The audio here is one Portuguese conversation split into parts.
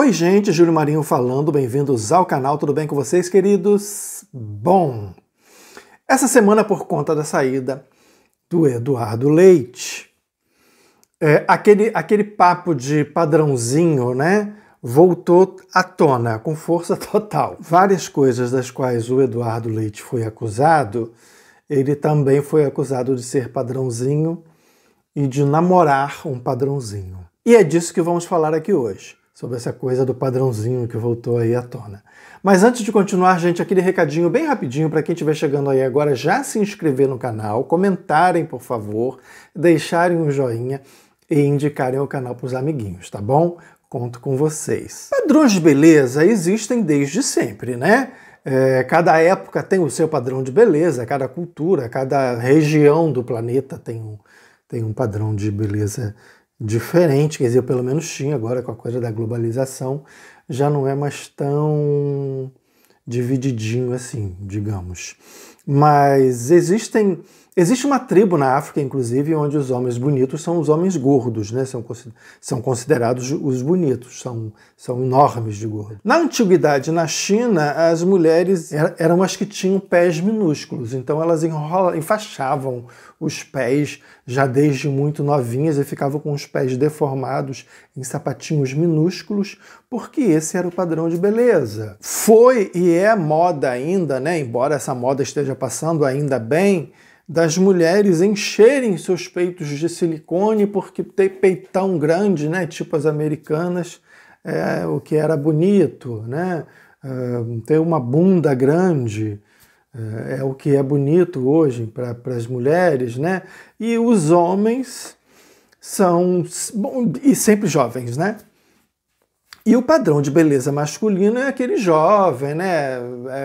Oi, gente, Júlio Marinho falando, bem-vindos ao canal, tudo bem com vocês, queridos? Bom, essa semana, por conta da saída do Eduardo Leite, é, aquele, aquele papo de padrãozinho, né, voltou à tona com força total. Várias coisas das quais o Eduardo Leite foi acusado, ele também foi acusado de ser padrãozinho e de namorar um padrãozinho. E é disso que vamos falar aqui hoje sobre essa coisa do padrãozinho que voltou aí à tona. Mas antes de continuar, gente, aquele recadinho bem rapidinho para quem estiver chegando aí agora, já se inscrever no canal, comentarem, por favor, deixarem um joinha e indicarem o canal para os amiguinhos, tá bom? Conto com vocês. Padrões de beleza existem desde sempre, né? É, cada época tem o seu padrão de beleza, cada cultura, cada região do planeta tem um, tem um padrão de beleza diferente, quer dizer, eu pelo menos tinha agora com a coisa da globalização, já não é mais tão divididinho assim, digamos. Mas existem Existe uma tribo na África, inclusive, onde os homens bonitos são os homens gordos, né? são, são considerados os bonitos, são, são enormes de gordo. Na antiguidade, na China, as mulheres eram as que tinham pés minúsculos, então elas enrola, enfaixavam os pés já desde muito novinhas e ficavam com os pés deformados em sapatinhos minúsculos, porque esse era o padrão de beleza. Foi e é moda ainda, né? embora essa moda esteja passando ainda bem das mulheres encherem seus peitos de silicone porque ter peitão grande, né, tipo as americanas, é o que era bonito, né? É, ter uma bunda grande é, é, o que é bonito hoje para as mulheres, né? E os homens são bom, e sempre jovens, né? E o padrão de beleza masculino é aquele jovem, né?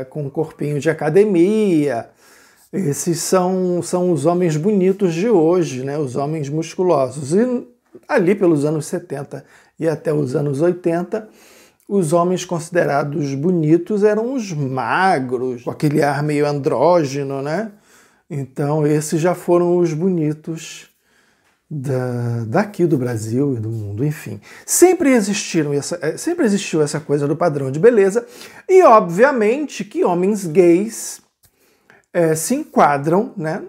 É, com um corpinho de academia, esses são, são os homens bonitos de hoje, né? os homens musculosos. E ali pelos anos 70 e até os anos 80, os homens considerados bonitos eram os magros, com aquele ar meio andrógeno, né? Então, esses já foram os bonitos da, daqui do Brasil e do mundo, enfim. Sempre, existiram essa, eh, sempre existiu essa coisa do padrão de beleza, e obviamente que homens gays é, se enquadram, né?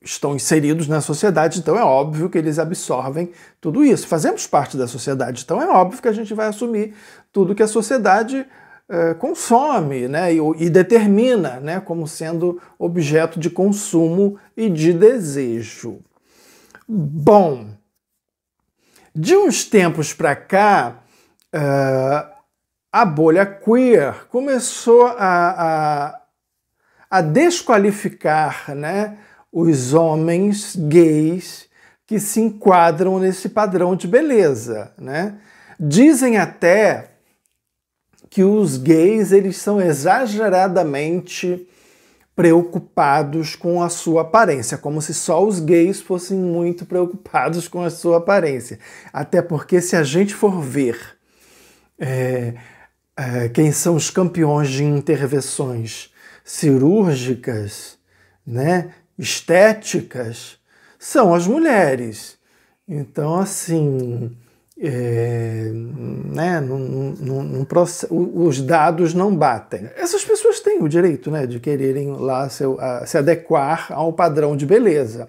Estão inseridos na sociedade, então é óbvio que eles absorvem tudo isso. Fazemos parte da sociedade, então é óbvio que a gente vai assumir tudo que a sociedade é, consome né, e, e determina né, como sendo objeto de consumo e de desejo. Bom, de uns tempos para cá, uh, a bolha queer começou a, a, a desqualificar né, os homens gays que se enquadram nesse padrão de beleza. Né? Dizem até que os gays eles são exageradamente preocupados com a sua aparência, como se só os gays fossem muito preocupados com a sua aparência. Até porque, se a gente for ver é, é, quem são os campeões de intervenções cirúrgicas, né, estéticas, são as mulheres. Então, assim, é, né, num, num, num, os dados não batem. Essas pessoas têm o direito né, de quererem lá se, a, se adequar a um padrão de beleza.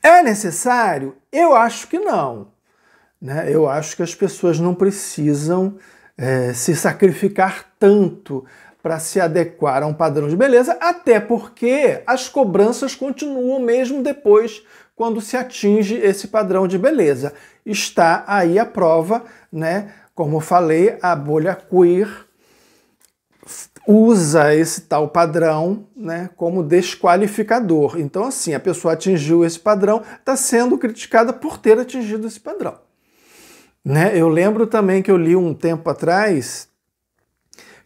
É necessário? Eu acho que não. Né? Eu acho que as pessoas não precisam é, se sacrificar tanto para se adequar a um padrão de beleza, até porque as cobranças continuam mesmo depois, quando se atinge esse padrão de beleza. Está aí a prova, né? Como eu falei, a bolha queer usa esse tal padrão né, como desqualificador. Então, assim, a pessoa atingiu esse padrão, está sendo criticada por ter atingido esse padrão. Né? Eu lembro também que eu li um tempo atrás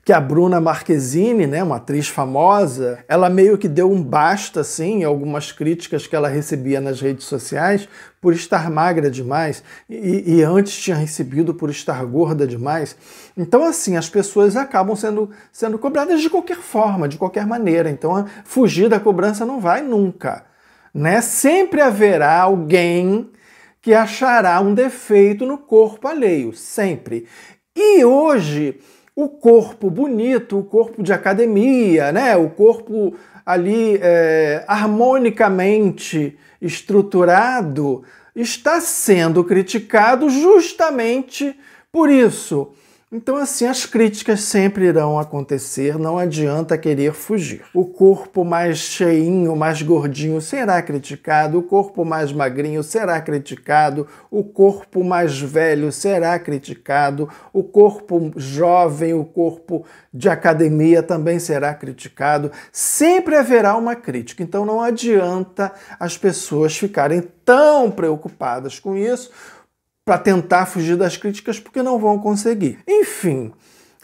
que a Bruna Marquezine, né, uma atriz famosa, ela meio que deu um basta assim em algumas críticas que ela recebia nas redes sociais por estar magra demais e, e antes tinha recebido por estar gorda demais. Então assim as pessoas acabam sendo sendo cobradas de qualquer forma, de qualquer maneira. Então fugir da cobrança não vai nunca, né? Sempre haverá alguém que achará um defeito no corpo alheio, sempre. E hoje o corpo bonito, o corpo de academia, né? o corpo ali é, harmonicamente estruturado, está sendo criticado justamente por isso. Então, assim, as críticas sempre irão acontecer, não adianta querer fugir. O corpo mais cheinho, mais gordinho será criticado, o corpo mais magrinho será criticado, o corpo mais velho será criticado, o corpo jovem, o corpo de academia também será criticado. Sempre haverá uma crítica, então não adianta as pessoas ficarem tão preocupadas com isso para tentar fugir das críticas porque não vão conseguir. Enfim,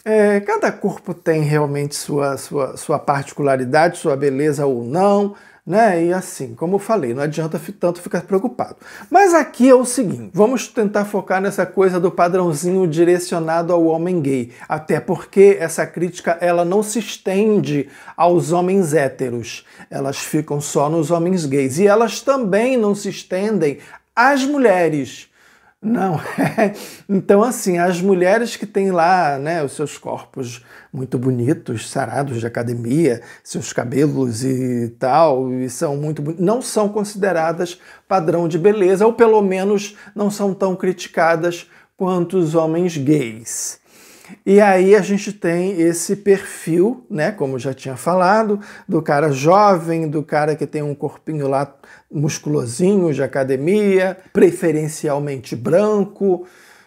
é, cada corpo tem realmente sua, sua, sua particularidade, sua beleza ou não, né? E assim, como eu falei, não adianta tanto ficar preocupado. Mas aqui é o seguinte: vamos tentar focar nessa coisa do padrãozinho direcionado ao homem gay, até porque essa crítica ela não se estende aos homens héteros, elas ficam só nos homens gays e elas também não se estendem às mulheres. Não, então assim, as mulheres que têm lá né, os seus corpos muito bonitos, sarados de academia, seus cabelos e tal, e são muito não são consideradas padrão de beleza, ou pelo menos não são tão criticadas quanto os homens gays. E aí a gente tem esse perfil, né, como já tinha falado, do cara jovem, do cara que tem um corpinho lá musculosinho de academia, preferencialmente branco,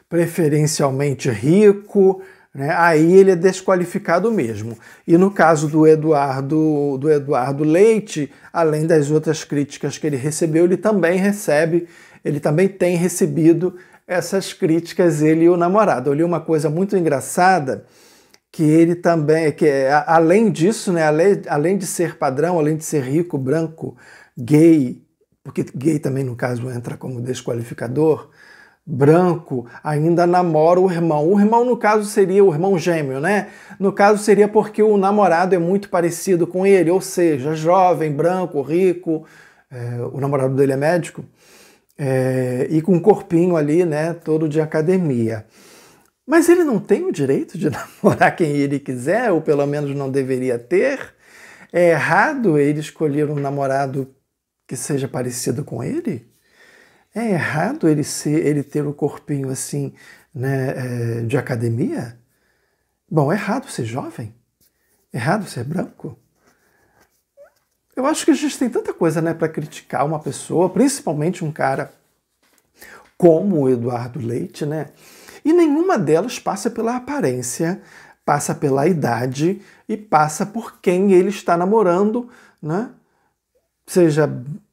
preferencialmente rico, né? Aí ele é desqualificado mesmo. E no caso do Eduardo, do Eduardo Leite, além das outras críticas que ele recebeu, ele também recebe, ele também tem recebido essas críticas ele e o namorado. Eu li uma coisa muito engraçada que ele também, que é, além disso, né, além, além de ser padrão, além de ser rico, branco, gay, porque gay também no caso entra como desqualificador, branco, ainda namora o irmão. O irmão no caso seria o irmão gêmeo, né? No caso seria porque o namorado é muito parecido com ele, ou seja, jovem, branco, rico, é, o namorado dele é médico é, e com um corpinho ali, né, todo de academia. Mas ele não tem o direito de namorar quem ele quiser, ou pelo menos não deveria ter. É errado ele escolher um namorado que seja parecido com ele? É errado ele, ser, ele ter o um corpinho assim, né, é, de academia? Bom, é errado ser jovem? É errado ser branco? Eu acho que a gente tem tanta coisa né, para criticar uma pessoa, principalmente um cara como o Eduardo Leite, né? E nenhuma delas passa pela aparência, passa pela idade e passa por quem ele está namorando, né? Seja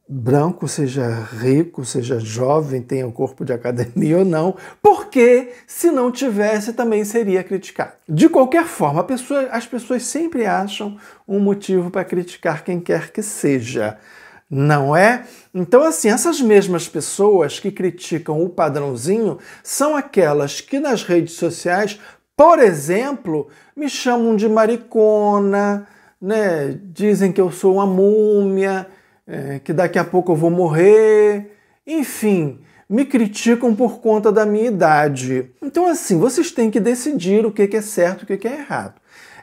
branco, seja rico, seja jovem, tenha um corpo de academia ou não, porque se não tivesse também seria criticado. De qualquer forma, pessoa, as pessoas sempre acham um motivo para criticar quem quer que seja. Não é? Então, assim, essas mesmas pessoas que criticam o padrãozinho são aquelas que nas redes sociais, por exemplo, me chamam de maricona, né? dizem que eu sou uma múmia, é, que daqui a pouco eu vou morrer, enfim, me criticam por conta da minha idade. Então, assim, vocês têm que decidir o que é certo e o que é errado.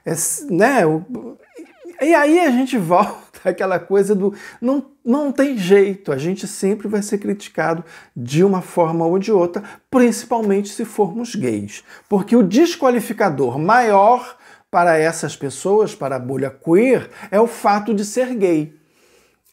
É, né? E aí a gente volta àquela coisa do não, não tem jeito, a gente sempre vai ser criticado de uma forma ou de outra, principalmente se formos gays. Porque o desqualificador maior para essas pessoas, para a bolha queer, é o fato de ser gay.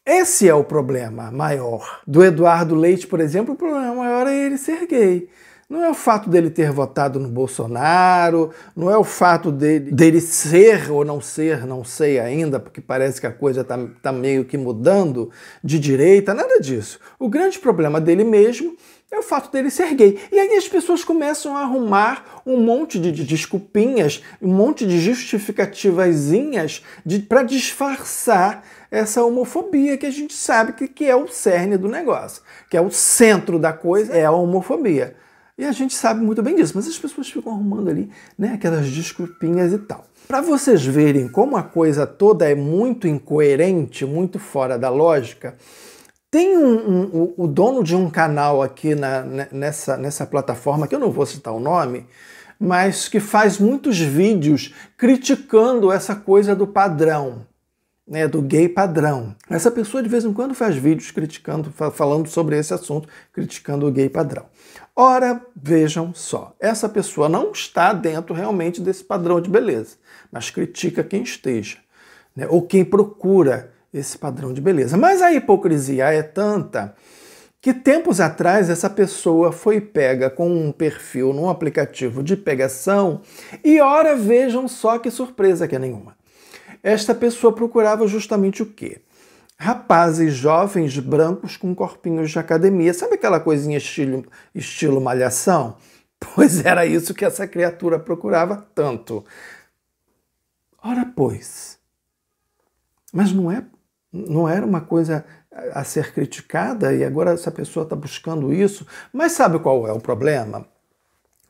Esse é o problema maior. Do Eduardo Leite, por exemplo, o problema maior é ele ser gay. Não é o fato dele ter votado no Bolsonaro, não é o fato dele, dele ser ou não ser, não sei ainda, porque parece que a coisa está tá meio que mudando de direita, nada disso. O grande problema dele mesmo é o fato dele ser gay. E aí as pessoas começam a arrumar um monte de desculpinhas, um monte de justificativazinhas de, para disfarçar essa homofobia que a gente sabe que, que é o cerne do negócio, que é o centro da coisa, é a homofobia. E a gente sabe muito bem disso, mas as pessoas ficam arrumando ali né, aquelas desculpinhas e tal. Para vocês verem como a coisa toda é muito incoerente, muito fora da lógica, tem um, um, um, o dono de um canal aqui na, né, nessa, nessa plataforma, que eu não vou citar o nome, mas que faz muitos vídeos criticando essa coisa do padrão né, do gay padrão. Essa pessoa de vez em quando faz vídeos criticando, falando sobre esse assunto, criticando o gay padrão. Ora, vejam só, essa pessoa não está dentro realmente desse padrão de beleza, mas critica quem esteja, né, ou quem procura esse padrão de beleza. Mas a hipocrisia é tanta que tempos atrás essa pessoa foi pega com um perfil num aplicativo de pegação e ora vejam só que surpresa que é nenhuma. Esta pessoa procurava justamente o quê? Rapazes jovens brancos com corpinhos de academia. Sabe aquela coisinha estilo, estilo malhação? Pois era isso que essa criatura procurava tanto. Ora, pois. Mas não, é, não era uma coisa a ser criticada e agora essa pessoa está buscando isso. Mas sabe qual é o problema?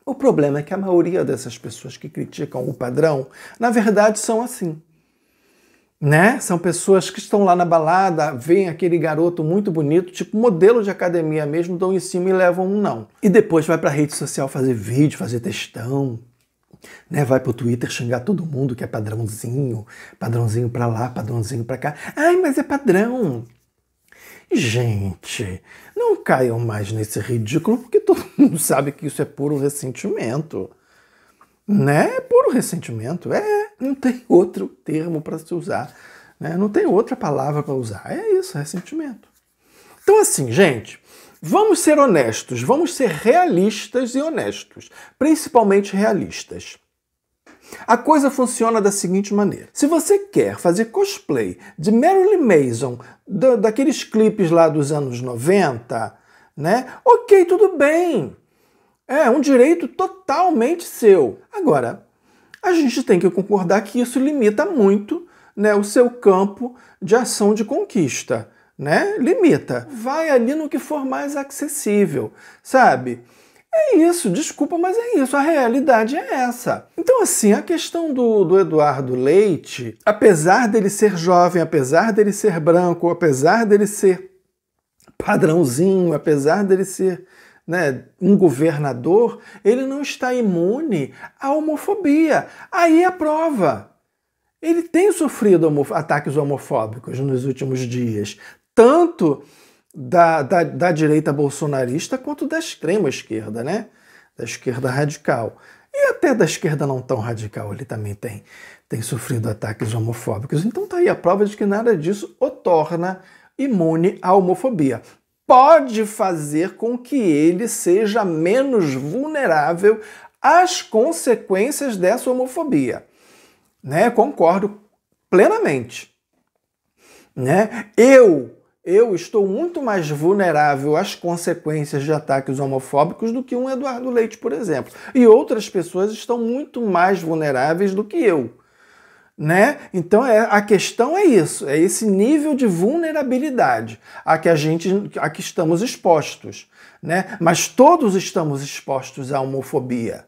O problema é que a maioria dessas pessoas que criticam o padrão, na verdade, são assim né? São pessoas que estão lá na balada, veem aquele garoto muito bonito, tipo modelo de academia mesmo, dão em cima e levam um não. E depois vai para a rede social fazer vídeo, fazer textão, né? Vai pro Twitter xingar todo mundo que é padrãozinho, padrãozinho para lá, padrãozinho para cá. Ai, mas é padrão. Gente, não caiam mais nesse ridículo, porque todo mundo sabe que isso é puro ressentimento. Né? É puro ressentimento. É não tem outro termo para se usar. Né? Não tem outra palavra para usar. É isso, é sentimento. Então, assim, gente, vamos ser honestos, vamos ser realistas e honestos, principalmente realistas. A coisa funciona da seguinte maneira: se você quer fazer cosplay de Marilyn Mason, da, daqueles clipes lá dos anos 90, né? Ok, tudo bem. É um direito totalmente seu. Agora, a gente tem que concordar que isso limita muito né, o seu campo de ação de conquista. Né? Limita. Vai ali no que for mais acessível, sabe? É isso, desculpa, mas é isso, a realidade é essa. Então, assim, a questão do, do, Eduardo Leite, apesar dele ser jovem, apesar dele ser branco, apesar dele ser padrãozinho, apesar dele ser né, um governador, ele não está imune à homofobia. Aí é a prova. Ele tem sofrido ataques homofóbicos nos últimos dias, tanto da, da, da direita bolsonarista quanto da extrema esquerda, né? Da esquerda radical. E até da esquerda não tão radical ele também tem, tem sofrido ataques homofóbicos. Então tá aí a prova de que nada disso o torna imune à homofobia pode fazer com que ele seja menos vulnerável às consequências dessa homofobia. Né? Concordo plenamente. Né? Eu eu estou muito mais vulnerável às consequências de ataques homofóbicos do que um Eduardo Leite, por exemplo. E outras pessoas estão muito mais vulneráveis do que eu né? Então é, a questão é isso, é esse nível de vulnerabilidade a que a gente a que estamos expostos, né? Mas todos estamos expostos à homofobia.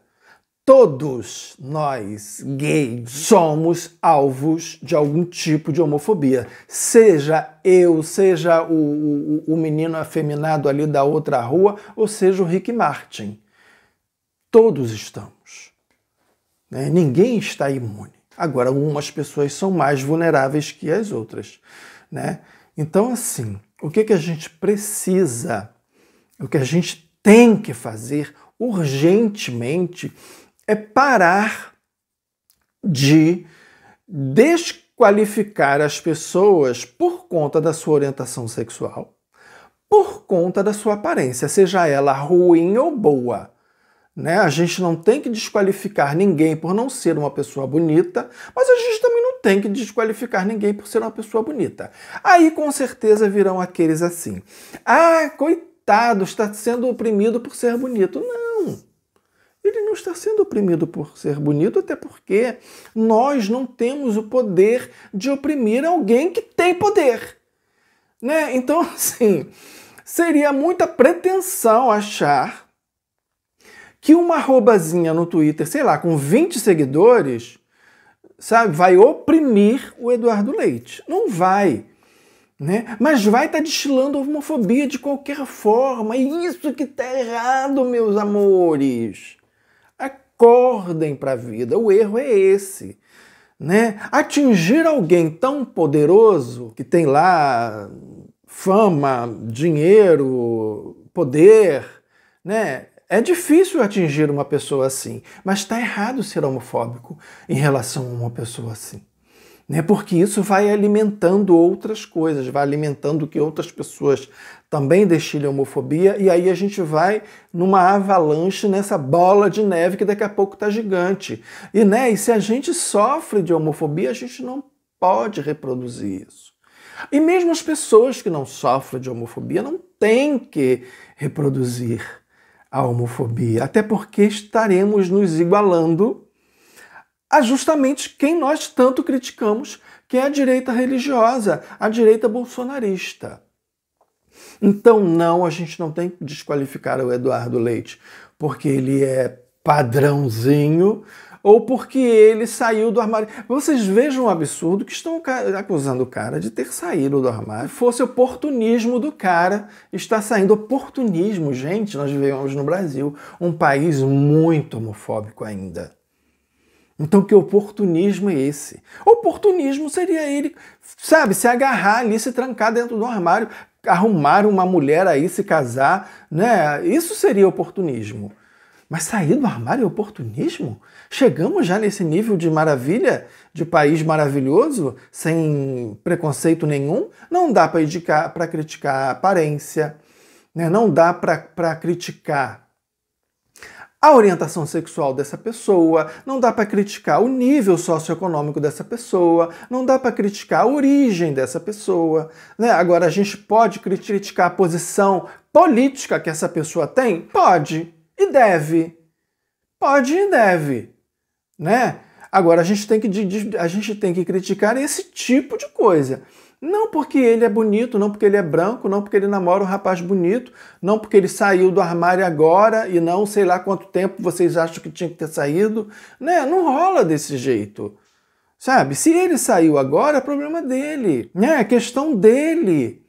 Todos nós gays somos alvos de algum tipo de homofobia. Seja eu, seja o, o, o menino afeminado ali da outra rua, ou seja o Rick Martin. Todos estamos. Né? Ninguém está imune. Agora, algumas pessoas são mais vulneráveis que as outras, né? Então, assim, o que, que a gente precisa, o que a gente tem que fazer urgentemente é parar de desqualificar as pessoas por conta da sua orientação sexual, por conta da sua aparência, seja ela ruim ou boa. Né? A gente não tem que desqualificar ninguém por não ser uma pessoa bonita, mas a gente também não tem que desqualificar ninguém por ser uma pessoa bonita. Aí com certeza virão aqueles assim: ah, coitado, está sendo oprimido por ser bonito. Não! Ele não está sendo oprimido por ser bonito, até porque nós não temos o poder de oprimir alguém que tem poder. Né? Então, assim, seria muita pretensão achar que uma arrobazinha no Twitter, sei lá, com 20 seguidores, sabe, vai oprimir o Eduardo Leite. Não vai. Né? Mas vai estar tá destilando homofobia de qualquer forma. E isso que está errado, meus amores. Acordem para a vida. O erro é esse. Né? Atingir alguém tão poderoso, que tem lá fama, dinheiro, poder, né? É difícil atingir uma pessoa assim, mas está errado ser homofóbico em relação a uma pessoa assim. Né? Porque isso vai alimentando outras coisas, vai alimentando que outras pessoas também a homofobia, e aí a gente vai numa avalanche, nessa bola de neve que daqui a pouco está gigante. E, né, e se a gente sofre de homofobia, a gente não pode reproduzir isso. E mesmo as pessoas que não sofrem de homofobia não têm que reproduzir a homofobia, até porque estaremos nos igualando a justamente quem nós tanto criticamos, que é a direita religiosa, a direita bolsonarista. Então, não, a gente não tem que desqualificar o Eduardo Leite, porque ele é padrãozinho ou porque ele saiu do armário. Vocês vejam o absurdo que estão acusando o cara de ter saído do armário. Fosse oportunismo do cara está saindo. Oportunismo, gente, nós vivemos no Brasil, um país muito homofóbico ainda. Então, que oportunismo é esse? Oportunismo seria ele, sabe, se agarrar ali, se trancar dentro do armário, arrumar uma mulher aí, se casar, né? Isso seria oportunismo. Mas sair do armário é oportunismo? Chegamos já nesse nível de maravilha, de país maravilhoso, sem preconceito nenhum? Não dá para criticar a aparência, né? não dá para criticar a orientação sexual dessa pessoa, não dá para criticar o nível socioeconômico dessa pessoa, não dá para criticar a origem dessa pessoa. Né? Agora, a gente pode criticar a posição política que essa pessoa tem? Pode e deve. Pode e deve né? Agora a gente tem que a gente tem que criticar esse tipo de coisa. Não porque ele é bonito, não porque ele é branco, não porque ele namora um rapaz bonito, não porque ele saiu do armário agora e não sei lá quanto tempo vocês acham que tinha que ter saído, né? Não rola desse jeito. Sabe? Se ele saiu agora, é problema dele, né? É questão dele.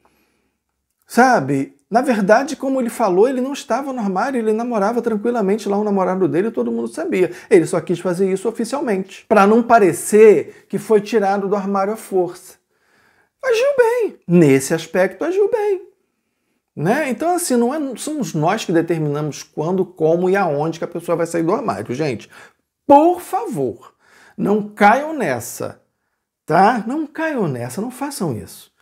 Sabe? Na verdade, como ele falou, ele não estava no armário, ele namorava tranquilamente lá o namorado dele, todo mundo sabia. Ele só quis fazer isso oficialmente, para não parecer que foi tirado do armário à força. Agiu bem. Nesse aspecto, agiu bem. Né? Então, assim, não é, somos nós que determinamos quando, como e aonde que a pessoa vai sair do armário. Gente, por favor, não caiam nessa, tá? Não caiam nessa, não façam isso.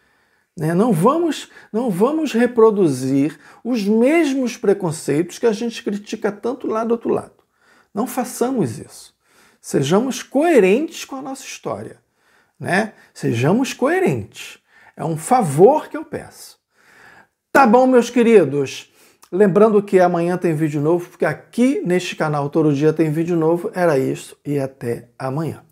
Né? Não vamos, não vamos reproduzir os mesmos preconceitos que a gente critica tanto lá do outro lado. Não façamos isso. Sejamos coerentes com a nossa história. Né? Sejamos coerentes. É um favor que eu peço. Tá bom, meus queridos. Lembrando que amanhã tem vídeo novo, porque aqui neste canal todo dia tem vídeo novo. Era isso e até amanhã.